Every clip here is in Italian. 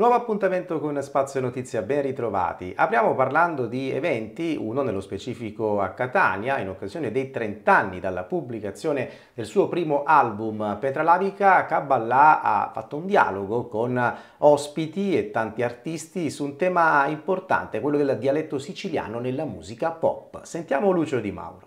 Nuovo appuntamento con Spazio Notizia, ben ritrovati. Apriamo parlando di eventi, uno nello specifico a Catania, in occasione dei 30 anni dalla pubblicazione del suo primo album. Petra Lavica Caballà ha fatto un dialogo con ospiti e tanti artisti su un tema importante, quello del dialetto siciliano nella musica pop. Sentiamo Lucio Di Mauro.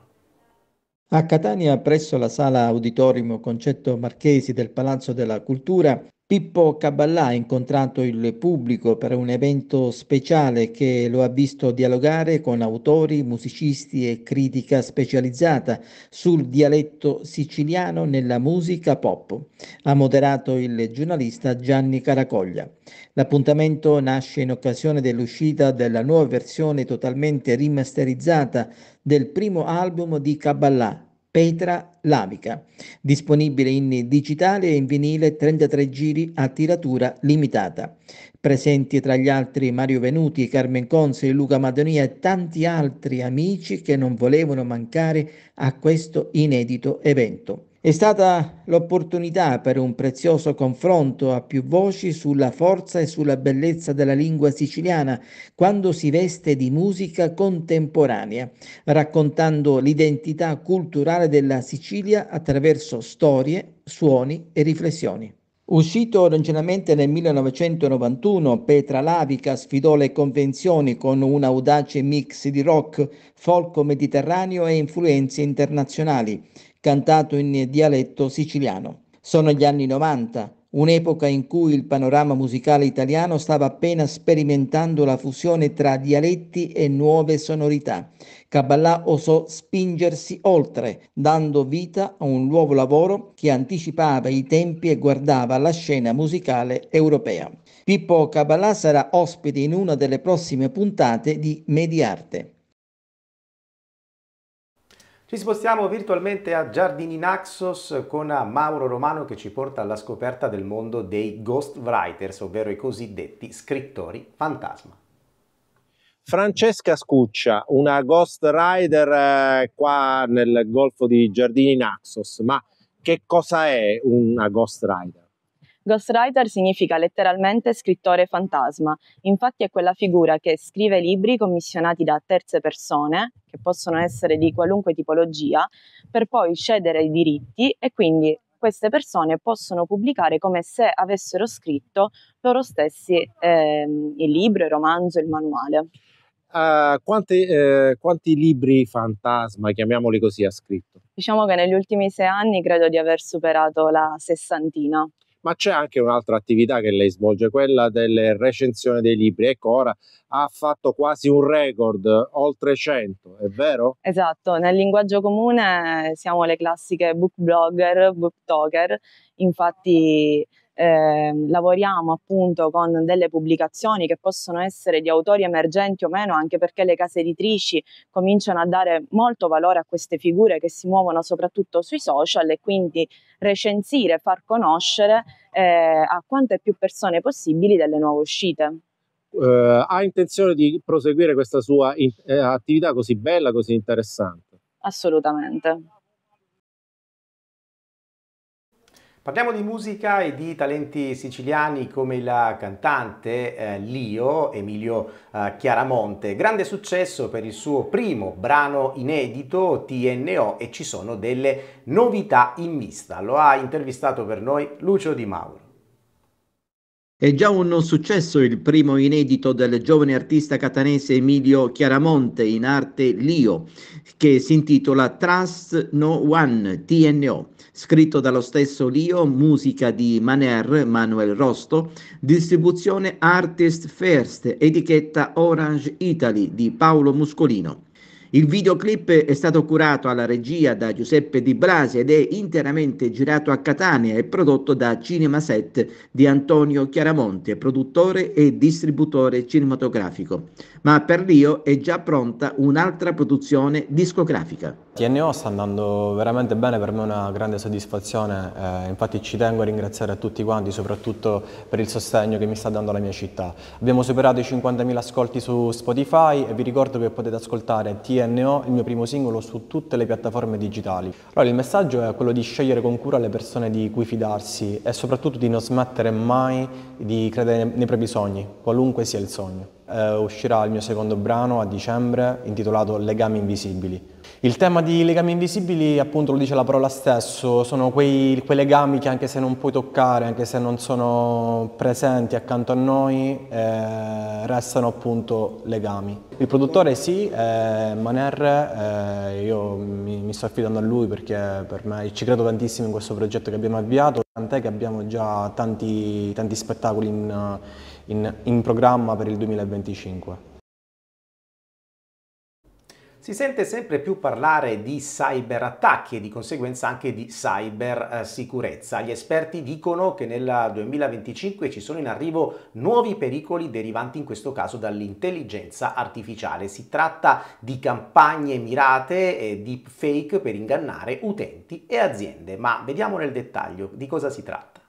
A Catania, presso la sala Auditorium Concetto Marchesi del Palazzo della Cultura, Pippo Caballà ha incontrato il pubblico per un evento speciale che lo ha visto dialogare con autori, musicisti e critica specializzata sul dialetto siciliano nella musica pop. Ha moderato il giornalista Gianni Caracoglia. L'appuntamento nasce in occasione dell'uscita della nuova versione totalmente rimasterizzata del primo album di Caballà, Petra Lavica, disponibile in digitale e in vinile 33 giri a tiratura limitata. Presenti tra gli altri Mario Venuti, Carmen Consoli, Luca Madonia e tanti altri amici che non volevano mancare a questo inedito evento. È stata l'opportunità per un prezioso confronto a più voci sulla forza e sulla bellezza della lingua siciliana quando si veste di musica contemporanea, raccontando l'identità culturale della Sicilia attraverso storie, suoni e riflessioni. Uscito originariamente nel 1991, Petra Lavica sfidò le convenzioni con un audace mix di rock, folk mediterraneo e influenze internazionali, cantato in dialetto siciliano. Sono gli anni 90, un'epoca in cui il panorama musicale italiano stava appena sperimentando la fusione tra dialetti e nuove sonorità. Caballà osò spingersi oltre, dando vita a un nuovo lavoro che anticipava i tempi e guardava la scena musicale europea. Pippo Caballà sarà ospite in una delle prossime puntate di Mediarte. Ci spostiamo virtualmente a Giardini Naxos con Mauro Romano che ci porta alla scoperta del mondo dei ghostwriters, ovvero i cosiddetti scrittori fantasma. Francesca Scuccia, una ghost rider eh, qua nel golfo di Giardini Naxos, ma che cosa è una ghost rider? Ghostwriter significa letteralmente scrittore fantasma, infatti è quella figura che scrive libri commissionati da terze persone, che possono essere di qualunque tipologia, per poi cedere i diritti e quindi queste persone possono pubblicare come se avessero scritto loro stessi eh, il libro, il romanzo, il manuale. Uh, ah, quanti, eh, quanti libri fantasma, chiamiamoli così, ha scritto? Diciamo che negli ultimi sei anni credo di aver superato la sessantina ma c'è anche un'altra attività che lei svolge, quella delle recensioni dei libri. Ecco, ora ha fatto quasi un record, oltre 100, è vero? Esatto, nel linguaggio comune eh, siamo le classiche book blogger, book talker, infatti eh, lavoriamo appunto con delle pubblicazioni che possono essere di autori emergenti o meno, anche perché le case editrici cominciano a dare molto valore a queste figure che si muovono soprattutto sui social e quindi recensire, far conoscere eh, a quante più persone possibili delle nuove uscite. Uh, ha intenzione di proseguire questa sua in- eh, attività così bella, così interessante? Assolutamente. Parliamo di musica e di talenti siciliani come il cantante eh, Lio Emilio eh, Chiaramonte. Grande successo per il suo primo brano inedito TNO e ci sono delle novità in vista. Lo ha intervistato per noi Lucio Di Mauro. È già un successo il primo inedito del giovane artista catanese Emilio Chiaramonte in arte Lio, che si intitola Trust No One TNO, scritto dallo stesso Lio, musica di Maner Manuel Rosto, distribuzione Artist First, etichetta Orange Italy di Paolo Muscolino. Il videoclip è stato curato alla regia da Giuseppe Di Blasi ed è interamente girato a Catania e prodotto da Cinemaset di Antonio Chiaramonte, produttore e distributore cinematografico. Ma per Rio è già pronta un'altra produzione discografica. TNO sta andando veramente bene, per me è una grande soddisfazione, eh, infatti ci tengo a ringraziare a tutti quanti, soprattutto per il sostegno che mi sta dando la mia città. Abbiamo superato i 50.000 ascolti su Spotify e vi ricordo che potete ascoltare TNO, il mio primo singolo, su tutte le piattaforme digitali. Allora il messaggio è quello di scegliere con cura le persone di cui fidarsi e soprattutto di non smettere mai di credere nei propri sogni, qualunque sia il sogno. Eh, uscirà il mio secondo brano a dicembre intitolato Legami Invisibili il tema di legami invisibili, appunto lo dice la parola stesso, sono quei, quei, legami che anche se non puoi toccare, anche se non sono presenti accanto a noi, eh, restano appunto legami. Il produttore sì, eh, Maner, eh, io mi, mi, sto affidando a lui perché per me ci credo tantissimo in questo progetto che abbiamo avviato, tant'è che abbiamo già tanti, tanti spettacoli in, in, in programma per il 2025. Si sente sempre più parlare di cyberattacchi e di conseguenza anche di cybersicurezza. Gli esperti dicono che nel 2025 ci sono in arrivo nuovi pericoli derivanti in questo caso dall'intelligenza artificiale. Si tratta di campagne mirate e deepfake per ingannare utenti e aziende, ma vediamo nel dettaglio di cosa si tratta.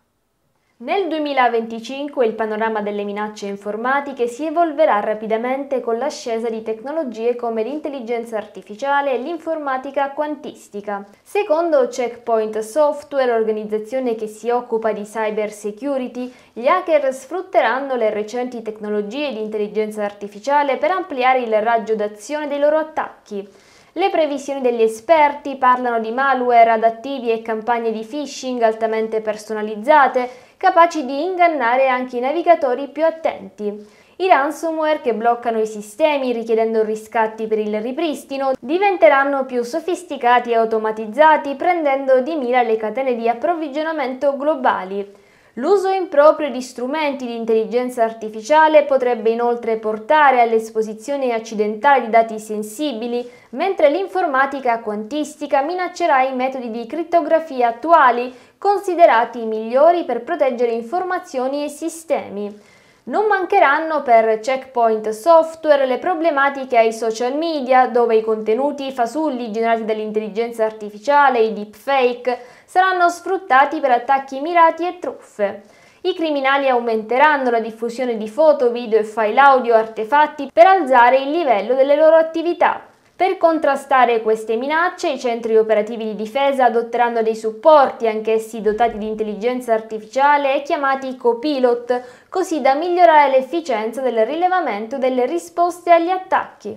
Nel 2025 il panorama delle minacce informatiche si evolverà rapidamente con l'ascesa di tecnologie come l'intelligenza artificiale e l'informatica quantistica. Secondo Checkpoint Software, organizzazione che si occupa di cyber security, gli hacker sfrutteranno le recenti tecnologie di intelligenza artificiale per ampliare il raggio d'azione dei loro attacchi. Le previsioni degli esperti parlano di malware adattivi e campagne di phishing altamente personalizzate capaci di ingannare anche i navigatori più attenti. I ransomware che bloccano i sistemi richiedendo riscatti per il ripristino diventeranno più sofisticati e automatizzati prendendo di mira le catene di approvvigionamento globali. L'uso improprio di strumenti di intelligenza artificiale potrebbe inoltre portare all'esposizione accidentale di dati sensibili, mentre l'informatica quantistica minaccerà i metodi di crittografia attuali considerati i migliori per proteggere informazioni e sistemi. Non mancheranno per Checkpoint Software le problematiche ai social media, dove i contenuti fasulli generati dall'intelligenza artificiale, i deepfake, saranno sfruttati per attacchi mirati e truffe. I criminali aumenteranno la diffusione di foto, video e file audio artefatti per alzare il livello delle loro attività. Per contrastare queste minacce i centri operativi di difesa adotteranno dei supporti, anch'essi dotati di intelligenza artificiale e chiamati copilot, così da migliorare l'efficienza del rilevamento delle risposte agli attacchi.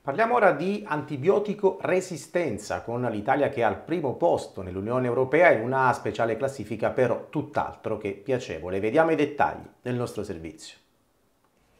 Parliamo ora di antibiotico resistenza, con l'Italia che è al primo posto nell'Unione Europea in una speciale classifica però tutt'altro che piacevole. Vediamo i dettagli del nostro servizio.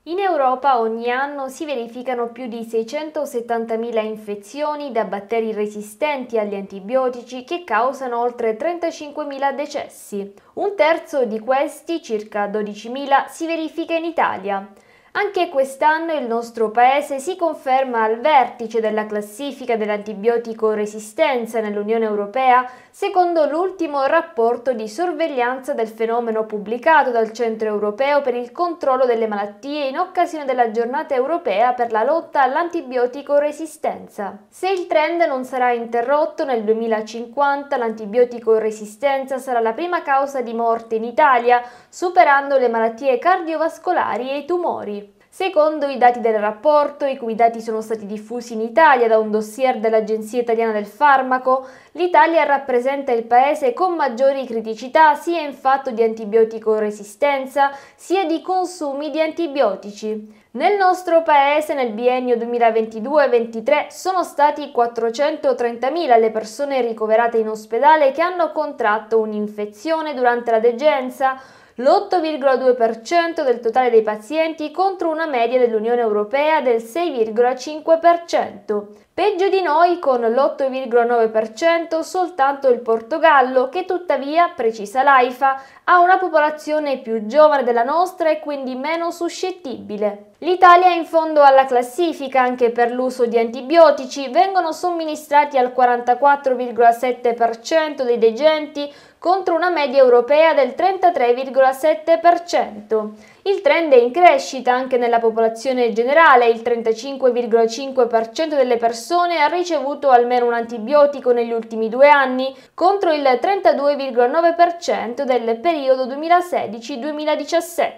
In Europa ogni anno si verificano più di 670.000 infezioni da batteri resistenti agli antibiotici che causano oltre 35.000 decessi. Un terzo di questi, circa 12.000, si verifica in Italia. Anche quest'anno il nostro paese si conferma al vertice della classifica dell'antibiotico resistenza nell'Unione Europea secondo l'ultimo rapporto di sorveglianza del fenomeno pubblicato dal Centro Europeo per il controllo delle malattie in occasione della giornata europea per la lotta all'antibiotico resistenza. Se il trend non sarà interrotto nel 2050 l'antibiotico resistenza sarà la prima causa di morte in Italia, superando le malattie cardiovascolari e i tumori. Secondo i dati del rapporto, i cui dati sono stati diffusi in Italia da un dossier dell'Agenzia Italiana del Farmaco, L'Italia rappresenta il paese con maggiori criticità sia in fatto di antibiotico resistenza sia di consumi di antibiotici. Nel nostro paese nel biennio 2022-23 sono stati 430.000 le persone ricoverate in ospedale che hanno contratto un'infezione durante la degenza, l'8,2% del totale dei pazienti contro una media dell'Unione Europea del 6,5%. Peggio di noi con l'8,9% soltanto il Portogallo che tuttavia, precisa l'AIFA, ha una popolazione più giovane della nostra e quindi meno suscettibile. L'Italia è in fondo alla classifica anche per l'uso di antibiotici, vengono somministrati al 44,7% dei degenti contro una media europea del 33,7%. Il trend è in crescita anche nella popolazione generale, il 35,5% delle persone ha ricevuto almeno un antibiotico negli ultimi due anni contro il 32,9% del periodo 2016-2017.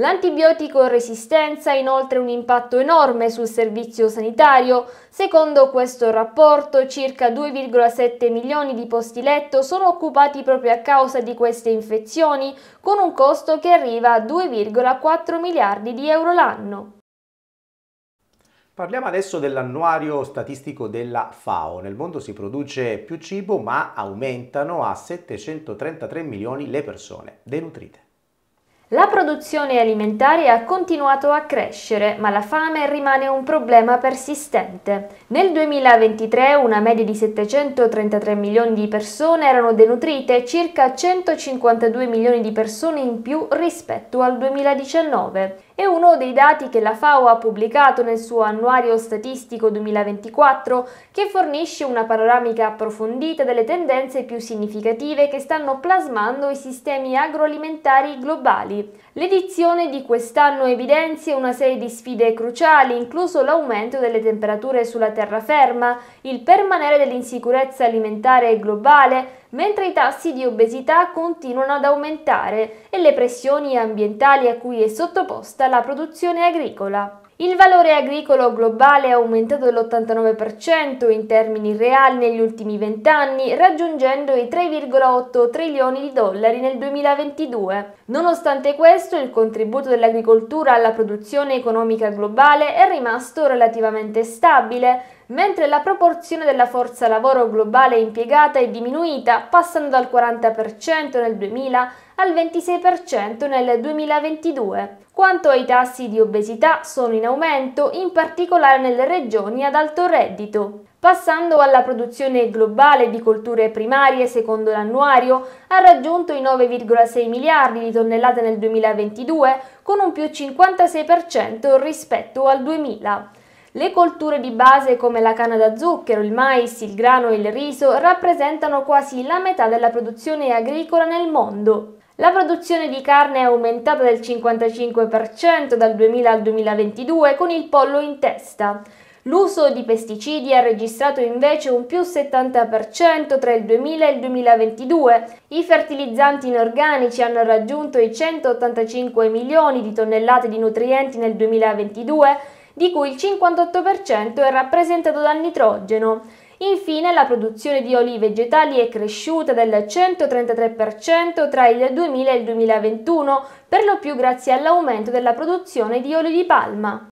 L'antibiotico resistenza ha inoltre un impatto enorme sul servizio sanitario. Secondo questo rapporto, circa 2,7 milioni di posti letto sono occupati proprio a causa di queste infezioni, con un costo che arriva a 2,4 miliardi di euro l'anno. Parliamo adesso dell'annuario statistico della FAO. Nel mondo si produce più cibo, ma aumentano a 733 milioni le persone denutrite. La produzione alimentare ha continuato a crescere, ma la fame rimane un problema persistente. Nel 2023 una media di 733 milioni di persone erano denutrite, circa 152 milioni di persone in più rispetto al 2019. È uno dei dati che la FAO ha pubblicato nel suo annuario statistico 2024 che fornisce una panoramica approfondita delle tendenze più significative che stanno plasmando i sistemi agroalimentari globali. L'edizione di quest'anno evidenzia una serie di sfide cruciali, incluso l'aumento delle temperature sulla terraferma, il permanere dell'insicurezza alimentare globale, mentre i tassi di obesità continuano ad aumentare e le pressioni ambientali a cui è sottoposta la produzione agricola. Il valore agricolo globale è aumentato dell'89% in termini reali negli ultimi vent'anni, raggiungendo i 3,8 trilioni di dollari nel 2022. Nonostante questo, il contributo dell'agricoltura alla produzione economica globale è rimasto relativamente stabile, mentre la proporzione della forza lavoro globale impiegata è diminuita, passando dal 40% nel 2000 al 26% nel 2022. Quanto ai tassi di obesità sono in aumento, in particolare nelle regioni ad alto reddito. Passando alla produzione globale di colture primarie, secondo l'annuario, ha raggiunto i 9,6 miliardi di tonnellate nel 2022, con un più 56% rispetto al 2000. Le colture di base come la canna da zucchero, il mais, il grano e il riso rappresentano quasi la metà della produzione agricola nel mondo. La produzione di carne è aumentata del 55% dal 2000 al 2022 con il pollo in testa. L'uso di pesticidi ha registrato invece un più 70% tra il 2000 e il 2022. I fertilizzanti inorganici hanno raggiunto i 185 milioni di tonnellate di nutrienti nel 2022, di cui il 58% è rappresentato dal nitrogeno. Infine la produzione di oli vegetali è cresciuta del 133% tra il 2000 e il 2021, per lo più grazie all'aumento della produzione di oli di palma.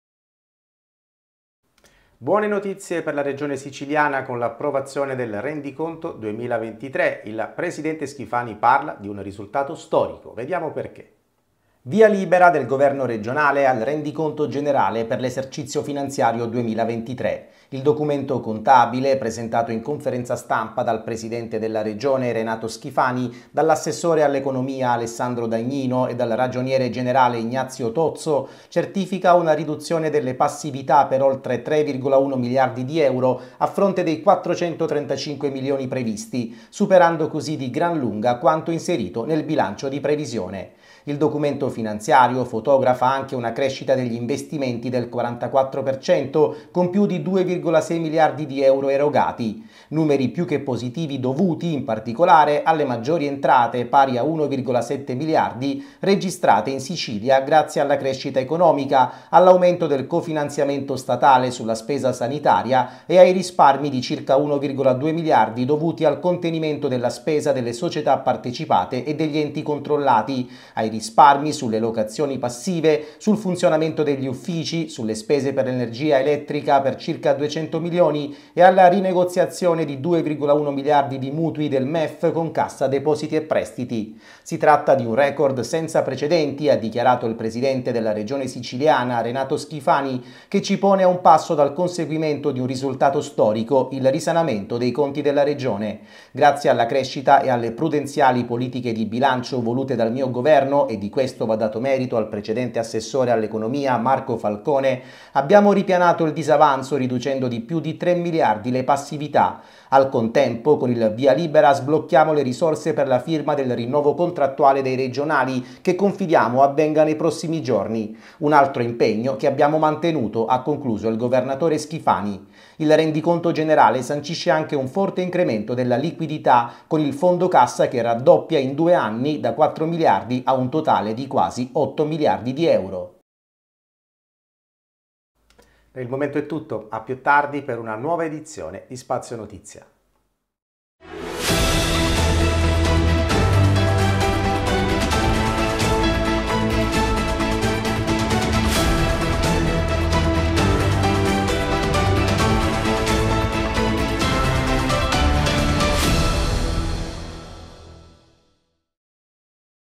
Buone notizie per la regione siciliana con l'approvazione del rendiconto 2023. Il presidente Schifani parla di un risultato storico. Vediamo perché. Via libera del governo regionale al rendiconto generale per l'esercizio finanziario 2023. Il documento contabile, presentato in conferenza stampa dal presidente della regione Renato Schifani, dall'assessore all'economia Alessandro Dagnino e dal ragioniere generale Ignazio Tozzo, certifica una riduzione delle passività per oltre 3,1 miliardi di euro a fronte dei 435 milioni previsti, superando così di gran lunga quanto inserito nel bilancio di previsione. Il documento finanziario fotografa anche una crescita degli investimenti del 44%, con più di 2,6 miliardi di euro erogati, numeri più che positivi dovuti in particolare alle maggiori entrate pari a 1,7 miliardi registrate in Sicilia grazie alla crescita economica, all'aumento del cofinanziamento statale sulla spesa sanitaria e ai risparmi di circa 1,2 miliardi dovuti al contenimento della spesa delle società partecipate e degli enti controllati, ai risparmi sulle locazioni passive, sul funzionamento degli uffici, sulle spese per l'energia elettrica per circa 200 milioni e alla rinegoziazione di 2,1 miliardi di mutui del MEF con Cassa Depositi e Prestiti. Si tratta di un record senza precedenti, ha dichiarato il presidente della regione siciliana Renato Schifani, che ci pone a un passo dal conseguimento di un risultato storico, il risanamento dei conti della regione. Grazie alla crescita e alle prudenziali politiche di bilancio volute dal mio governo e di questo va dato merito al precedente assessore all'economia Marco Falcone, abbiamo ripianato il disavanzo riducendo di più di 3 miliardi le passività. Al contempo, con il via libera, sblocchiamo le risorse per la firma del rinnovo contrattuale dei regionali che confidiamo avvenga nei prossimi giorni. Un altro impegno che abbiamo mantenuto, ha concluso il governatore Schifani. Il rendiconto generale sancisce anche un forte incremento della liquidità con il fondo cassa che raddoppia in due anni da 4 miliardi a un totale totale di quasi 8 miliardi di euro. Per il momento è tutto, a più tardi per una nuova edizione di Spazio Notizia.